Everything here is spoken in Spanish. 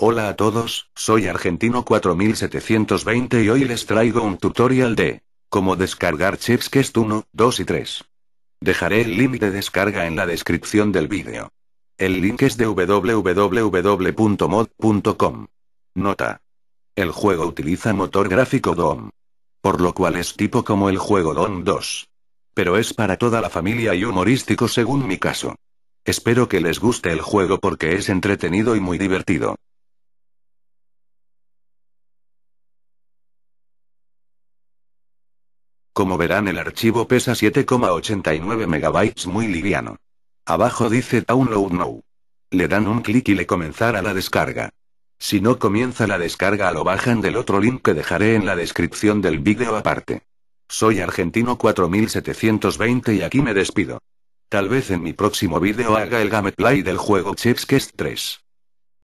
Hola a todos, soy Argentino 4720 y hoy les traigo un tutorial de cómo descargar chips Quest 1, 2 y 3. Dejaré el link de descarga en la descripción del vídeo. El link es de www.mod.com. Nota. El juego utiliza motor gráfico DOM. Por lo cual es tipo como el juego DOM 2. Pero es para toda la familia y humorístico según mi caso. Espero que les guste el juego porque es entretenido y muy divertido. Como verán el archivo pesa 7,89 MB muy liviano. Abajo dice Download Now. Le dan un clic y le comenzará la descarga. Si no comienza la descarga lo bajan del otro link que dejaré en la descripción del vídeo aparte. Soy argentino 4720 y aquí me despido. Tal vez en mi próximo vídeo haga el gameplay del juego Chef's Quest 3.